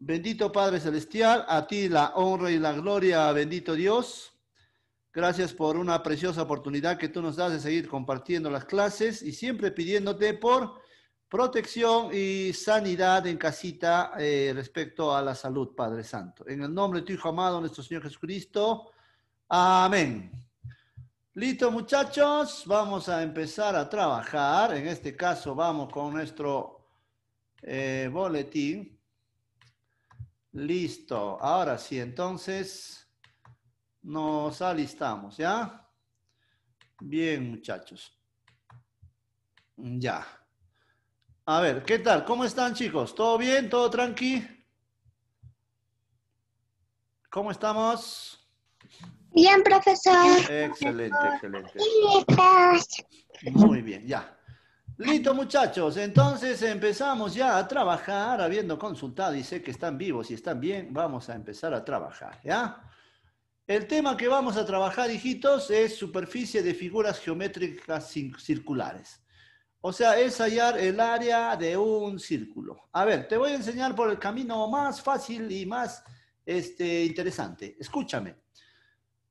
Bendito Padre Celestial, a ti la honra y la gloria, bendito Dios. Gracias por una preciosa oportunidad que tú nos das de seguir compartiendo las clases y siempre pidiéndote por protección y sanidad en casita eh, respecto a la salud, Padre Santo. En el nombre de tu Hijo amado, nuestro Señor Jesucristo. Amén. Listo, muchachos. Vamos a empezar a trabajar. En este caso, vamos con nuestro eh, boletín. Listo. Ahora sí, entonces nos alistamos, ¿ya? Bien, muchachos. Ya. A ver, ¿qué tal? ¿Cómo están, chicos? ¿Todo bien? ¿Todo tranqui? ¿Cómo estamos? Bien, profesor. Excelente, excelente. Muy bien, ya. Listo muchachos, entonces empezamos ya a trabajar, habiendo consultado y sé que están vivos y están bien, vamos a empezar a trabajar, ¿ya? El tema que vamos a trabajar, hijitos, es superficie de figuras geométricas circulares. O sea, es hallar el área de un círculo. A ver, te voy a enseñar por el camino más fácil y más este, interesante. Escúchame.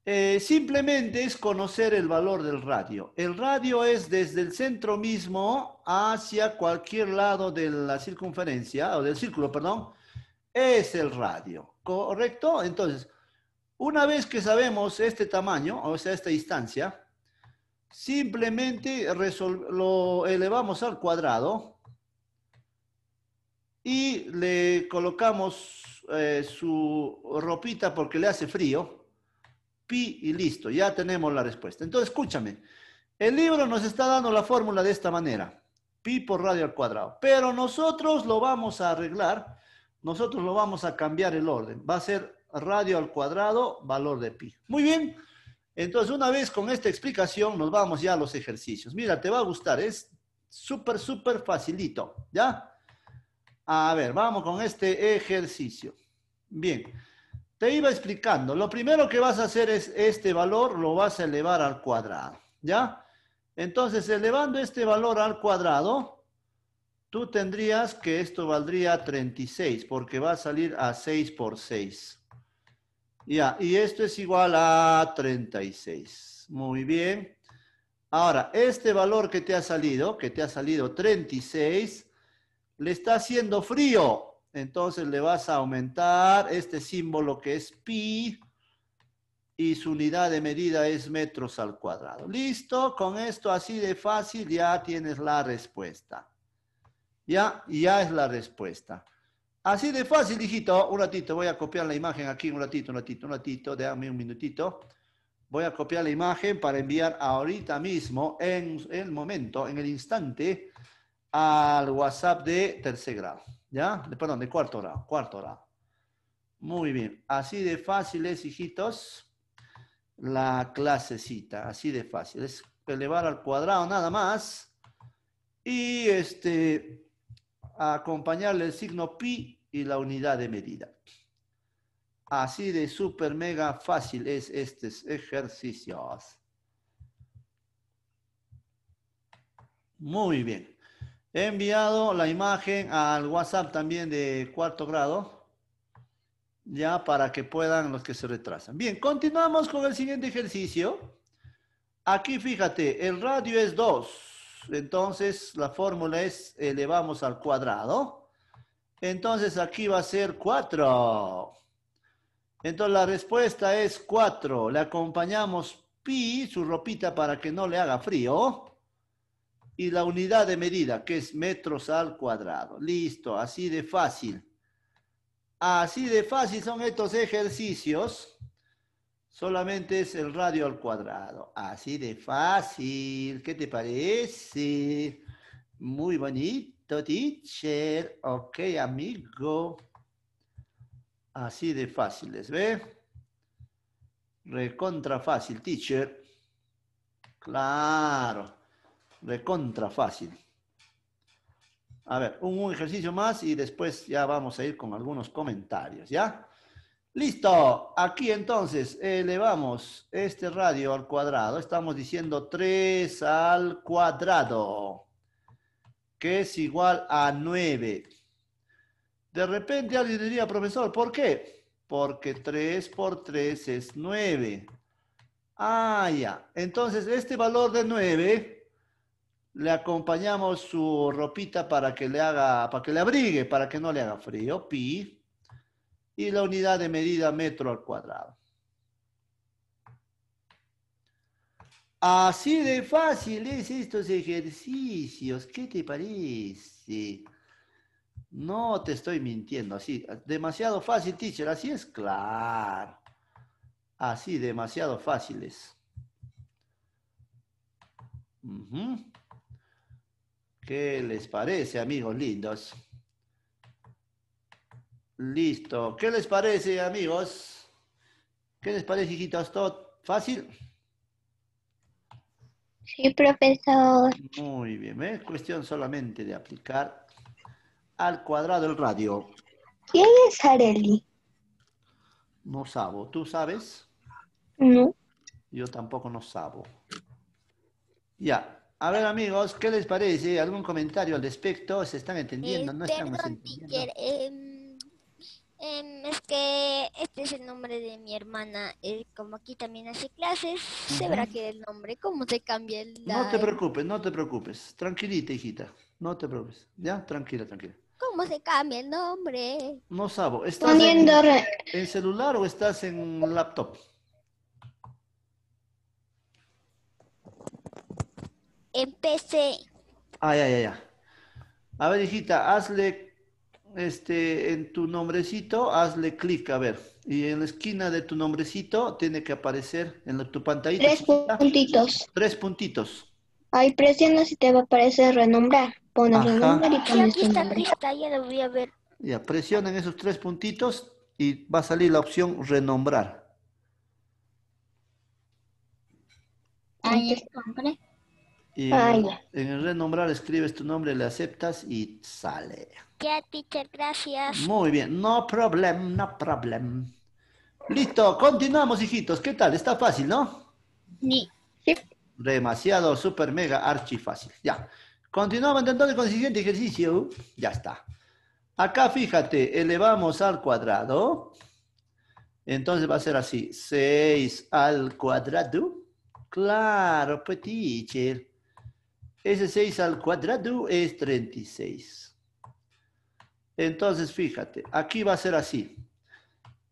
Eh, simplemente es conocer el valor del radio. El radio es desde el centro mismo hacia cualquier lado de la circunferencia, o del círculo, perdón, es el radio, ¿correcto? Entonces, una vez que sabemos este tamaño, o sea, esta distancia, simplemente lo elevamos al cuadrado y le colocamos eh, su ropita porque le hace frío, pi y listo, ya tenemos la respuesta. Entonces, escúchame, el libro nos está dando la fórmula de esta manera, pi por radio al cuadrado, pero nosotros lo vamos a arreglar, nosotros lo vamos a cambiar el orden, va a ser radio al cuadrado, valor de pi. Muy bien, entonces una vez con esta explicación nos vamos ya a los ejercicios. Mira, te va a gustar, es súper, súper facilito, ¿ya? A ver, vamos con este ejercicio. Bien te iba explicando, lo primero que vas a hacer es este valor lo vas a elevar al cuadrado, ¿ya? Entonces, elevando este valor al cuadrado, tú tendrías que esto valdría 36, porque va a salir a 6 por 6. Ya, y esto es igual a 36. Muy bien. Ahora, este valor que te ha salido, que te ha salido 36, le está haciendo frío entonces le vas a aumentar este símbolo que es pi y su unidad de medida es metros al cuadrado. Listo, con esto así de fácil ya tienes la respuesta. Ya, ya es la respuesta. Así de fácil, hijito. Un ratito, voy a copiar la imagen aquí, un ratito, un ratito, un ratito, déjame un minutito. Voy a copiar la imagen para enviar ahorita mismo, en el momento, en el instante, al WhatsApp de tercer grado. ¿Ya? perdón, de cuarto grado, cuarto grado. Muy bien. Así de fácil es, hijitos, la clasecita. Así de fácil. Es elevar al cuadrado nada más. Y este, acompañarle el signo pi y la unidad de medida. Así de súper mega fácil es este ejercicio. Muy bien. He enviado la imagen al WhatsApp también de cuarto grado, ya para que puedan los que se retrasan. Bien, continuamos con el siguiente ejercicio. Aquí fíjate, el radio es 2, entonces la fórmula es elevamos al cuadrado. Entonces aquí va a ser 4. Entonces la respuesta es 4. Le acompañamos pi, su ropita para que no le haga frío y la unidad de medida, que es metros al cuadrado. Listo, así de fácil. Así de fácil son estos ejercicios. Solamente es el radio al cuadrado. Así de fácil. ¿Qué te parece? Muy bonito, teacher. Ok, amigo. Así de fácil, ¿les ve? Recontra fácil, teacher. Claro. De fácil. A ver, un, un, ejercicio más y después ya vamos a ir con algunos comentarios, ¿ya? Listo, aquí entonces elevamos este radio al cuadrado. Estamos diciendo 3 al cuadrado, que es igual a 9. De repente alguien diría, profesor, ¿por qué? Porque 3 por 3 es 9. Ah, ya. Entonces, este valor de 9 le acompañamos su ropita para que le haga, para que le abrigue, para que no le haga frío, pi, y la unidad de medida metro al cuadrado. Así de fácil estos ejercicios, ¿qué te parece? No te estoy mintiendo, así, demasiado fácil, teacher, así es, claro. Así, demasiado fáciles. Uh ¿Qué les parece, amigos lindos? Listo. ¿Qué les parece, amigos? ¿Qué les parece, hijitos? ¿Todo fácil? Sí, profesor. Muy bien. Es ¿eh? cuestión solamente de aplicar al cuadrado el radio. ¿Quién es Areli? No sabo. ¿Tú sabes? No. Yo tampoco no sabo. Ya. A ver, amigos, ¿qué les parece? ¿Algún comentario al respecto? ¿Se están entendiendo? no este, estamos entendiendo. Em, em, es que este es el nombre de mi hermana. Eh, como aquí también hace clases, se verá que el nombre, cómo se cambia el... No te preocupes, no te preocupes. Tranquilita, hijita. No te preocupes. Ya, tranquila, tranquila. ¿Cómo se cambia el nombre? No sabo. ¿Estás en, en celular o estás en laptop? empecé. Ah, ya, ya, ya. A ver, hijita, hazle, este, en tu nombrecito, hazle clic, a ver. Y en la esquina de tu nombrecito tiene que aparecer en tu pantallita. Tres puntitos. Tres puntitos. Ahí presiona si te va a aparecer renombrar. el nombre y pones aquí está, ya lo voy a ver. Ya, en esos tres puntitos y va a salir la opción renombrar. Ahí está, nombre. Y ah, en el renombrar escribes tu nombre, le aceptas y sale. Ya, teacher, gracias. Muy bien, no problem, no problem. Listo, continuamos, hijitos. ¿Qué tal? Está fácil, ¿no? Sí. Demasiado, super, mega, archi fácil. Ya. Continuamos entonces con el siguiente ejercicio. Ya está. Acá, fíjate, elevamos al cuadrado. Entonces va a ser así. 6 al cuadrado. Claro, pues, teacher. Ese 6 al cuadrado es 36. Entonces, fíjate, aquí va a ser así.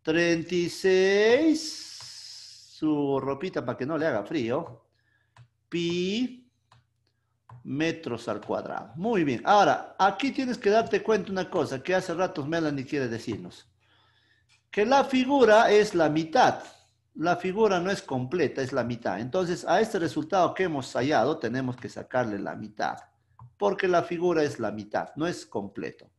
36, su ropita para que no le haga frío, pi metros al cuadrado. Muy bien. Ahora, aquí tienes que darte cuenta una cosa que hace rato Melanie quiere decirnos. Que la figura es la mitad la figura no es completa, es la mitad. Entonces, a este resultado que hemos hallado, tenemos que sacarle la mitad, porque la figura es la mitad, no es completo.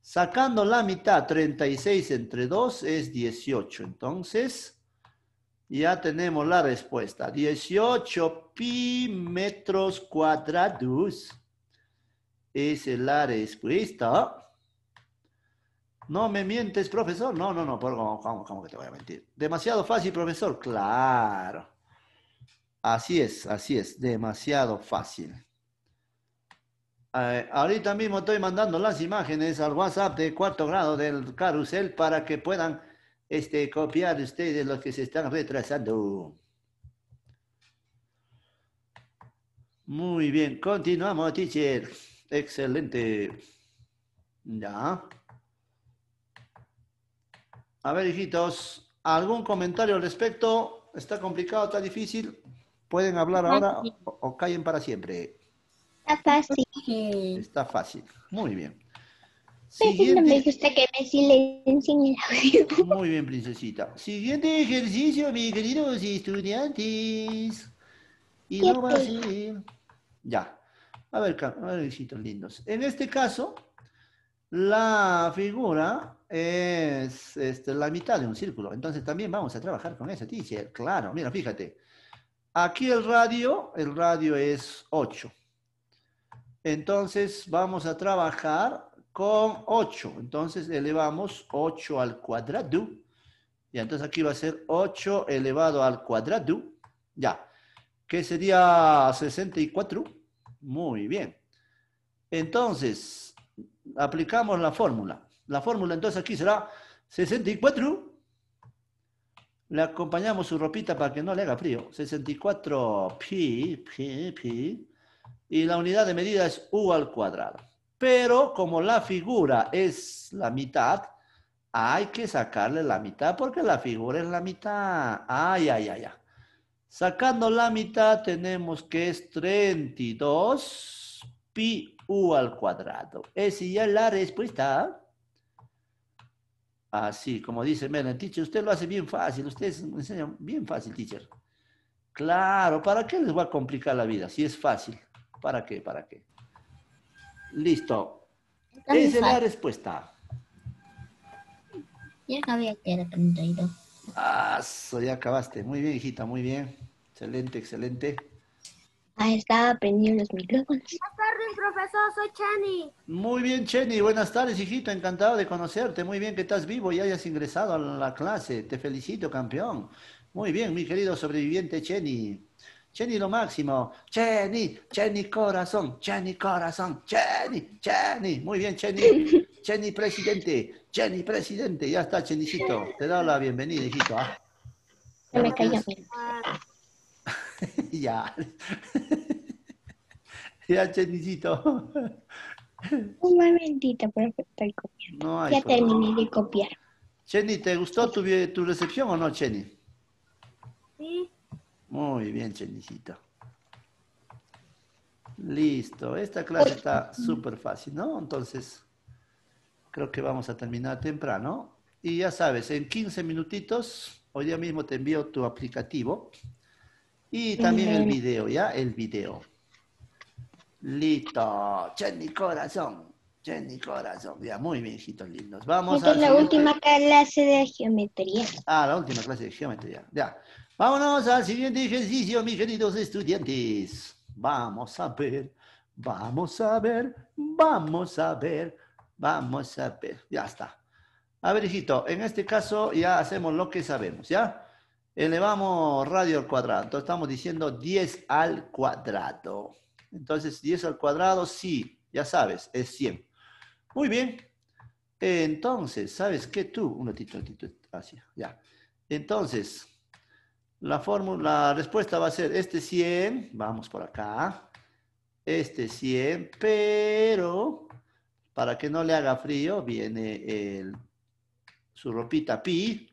Sacando la mitad, 36 entre 2 es 18. Entonces, ya tenemos la respuesta. 18 pi metros cuadrados es el la respuesta. No me mientes, profesor. No, no, no, ¿cómo, que te voy a mentir? Demasiado fácil, profesor. Claro. Así es, así es, demasiado fácil. Eh, ahorita mismo estoy mandando las imágenes al WhatsApp de cuarto grado del carrusel para que puedan este, copiar ustedes los que se están retrasando. Muy bien, continuamos, teacher. Excelente. Ya. A ver, hijitos, ¿algún comentario al respecto? ¿Está complicado? ¿Está difícil? ¿Pueden hablar ah, ahora o, callen para siempre? Está fácil. Está fácil. Muy bien. Me gusta que me silencien Muy bien, princesita. Siguiente ejercicio, mis queridos estudiantes. Y no va así. Ya. A ver, a ver, hijitos lindos. En este caso, la figura es este, la mitad de un círculo. Entonces también vamos a trabajar con ese teacher. Claro, mira, fíjate. Aquí el radio, el radio es 8. Entonces vamos a trabajar con 8. Entonces elevamos 8 al cuadrado. Y entonces aquí va a ser 8 elevado al cuadrado. Ya. Que sería 64. Muy bien. Entonces, aplicamos la fórmula. La fórmula entonces aquí será 64. Le acompañamos su ropita para que no le haga frío. 64 pi, pi, pi. Y la unidad de medida es u al cuadrado. Pero como la figura es la mitad, hay que sacarle la mitad porque la figura es la mitad. Ay, ay, ay, ay. Sacando la mitad tenemos que es 32 pi u al cuadrado. Esa ya es la respuesta. Así, como dice, miren, teacher, usted lo hace bien fácil, usted enseña bien fácil, teacher. Claro, ¿para qué les va a complicar la vida? Si es fácil, ¿para qué? ¿Para qué? Listo. Esa es la respuesta. Ya que era 32. Ah, ya acabaste. Muy bien, hijita, muy bien. Excelente, excelente. Ahí estaba prendiendo los micrófonos soy Cheni. Muy bien, Chenny. Buenas tardes, hijito. Encantado de conocerte. Muy bien que estás vivo y hayas ingresado a la clase. Te felicito, campeón. Muy bien, mi querido sobreviviente Chenny. Cheni lo máximo. Cheni, Chenny corazón, Cheni corazón, Cheni, Cheni. Muy bien, Cheni. Cheni presidente, Cheni presidente. Ya está, Chenicito. Te da la bienvenida, hijito. ¿ah? ya. ¿Ya, Chenisito. Un momentito, perfecto, ya terminé de copiar. Jenny, ¿te gustó tu, tu recepción o no, Jenny? Sí. Muy bien, Chenicito. Listo, esta clase está súper fácil, ¿no? Entonces, creo que vamos a terminar temprano. Y ya sabes, en 15 minutitos, hoy mismo te envío tu aplicativo y también el video, ¿ya? El video. Listo. mi Corazón. ni Corazón. Ya, muy bien, hijitos lindos. Vamos Esta a es la última clase de geometría. Ah, la última clase de geometría. Ya. Vámonos al siguiente ejercicio, mis queridos estudiantes. Vamos a ver, vamos a ver, vamos a ver, vamos a ver. Ya está. A ver, hijito, en este caso ya hacemos lo que sabemos, ¿ya? Elevamos radio al cuadrado. Estamos diciendo 10 al cuadrado. Entonces, 10 al cuadrado, sí, ya sabes, es 100. Muy bien. Entonces, ¿sabes qué tú? Un ratito, un ratito, así, ah, ya. Entonces, la fórmula, la respuesta va a ser este 100, vamos por acá, este 100, pero para que no le haga frío, viene su ropita pi,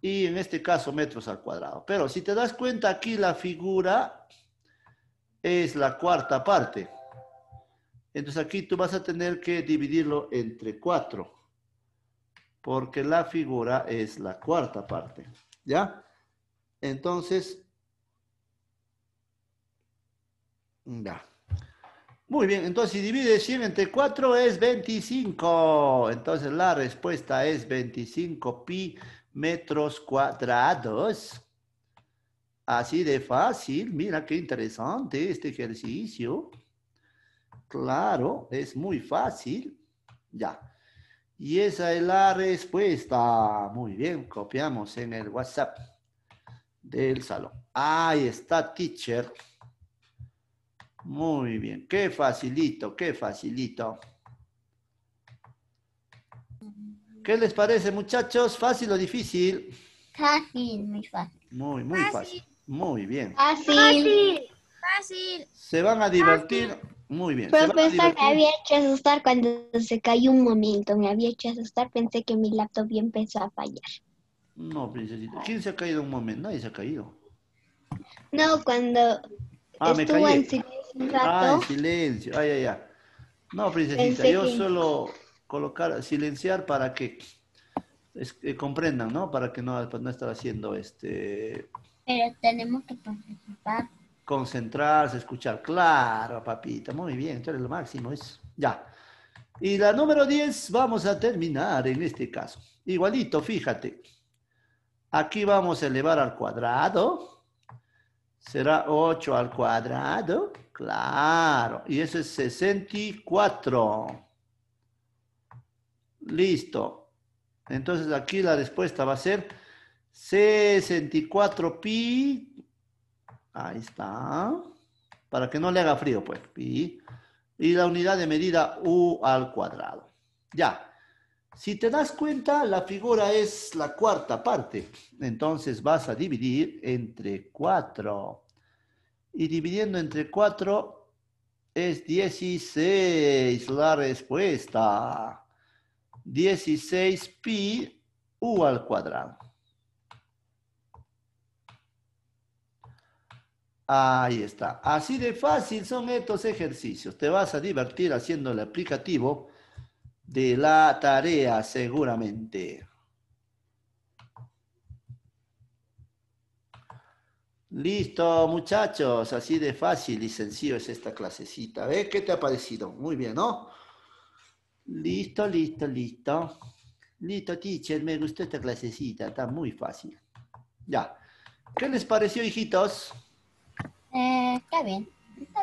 y en este caso metros al cuadrado. Pero si te das cuenta aquí la figura es la cuarta parte. Entonces aquí tú vas a tener que dividirlo entre cuatro, porque la figura es la cuarta parte, ¿ya? Entonces, ya. Muy bien, entonces si divides 100 entre 4 es 25. Entonces la respuesta es 25 pi metros cuadrados. Así de fácil, mira qué interesante este ejercicio. Claro, es muy fácil. Ya. Y esa es la respuesta. Muy bien, copiamos en el WhatsApp del salón. Ahí está, teacher. Muy bien, qué facilito, qué facilito. ¿Qué les parece, muchachos? ¿Fácil o difícil? Fácil, muy fácil. Muy, muy fácil. Muy bien. Fácil. Fácil. Se van a divertir. Muy bien. Profesor, me había hecho asustar cuando se cayó un momento. Me había hecho asustar. Pensé que mi laptop ya empezó a fallar. No, princesita. ¿Quién se ha caído un momento? Nadie se ha caído. No, cuando ah, me en silencio Ah, en silencio. Ay, ay, ay. No, princesita. yo suelo colocar, silenciar para que eh, comprendan, ¿no? Para que no, pues, no estar haciendo este tenemos que Concentrarse, escuchar. Claro, papita. Muy bien, Entonces, lo máximo. es... Ya. Y la número 10 vamos a terminar en este caso. Igualito, fíjate. Aquí vamos a elevar al cuadrado. Será 8 al cuadrado. Claro. Y eso es 64. Listo. Entonces aquí la respuesta va a ser 64pi, ahí está, para que no le haga frío, pues, pi, y la unidad de medida u al cuadrado. Ya, si te das cuenta, la figura es la cuarta parte, entonces vas a dividir entre 4, y dividiendo entre 4 es 16 la respuesta. 16 pi u al cuadrado. Ahí está. Así de fácil son estos ejercicios. Te vas a divertir haciendo el aplicativo de la tarea seguramente. Listo, muchachos. Así de fácil y sencillo es esta clasecita. ¿Ves qué te ha parecido? Muy bien, ¿no? Listo, listo, listo. Listo, teacher. Me gustó esta clasecita. Está muy fácil. Ya. ¿Qué les pareció, hijitos? Eh, está, bien,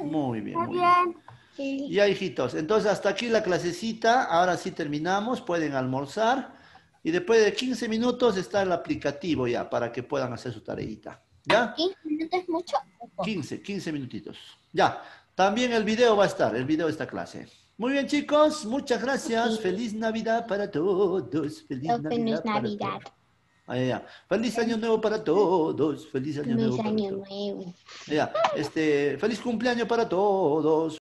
Muy bien. bien. Ya, hijitos. Entonces, hasta aquí la clasecita. Ahora sí terminamos. Pueden almorzar. Y después de 15 minutos está el aplicativo ya para que puedan hacer su tareita. ¿Ya? 15 minutos mucho. 15, 15 minutitos. Ya. También el video va a estar, el video de esta clase. Muy bien, chicos. Muchas gracias. Feliz Navidad para todos. Feliz, Navidad. Ah, feliz año nuevo para todos. Feliz año nuevo. nuevo. Ya. Este, feliz cumpleaños para todos.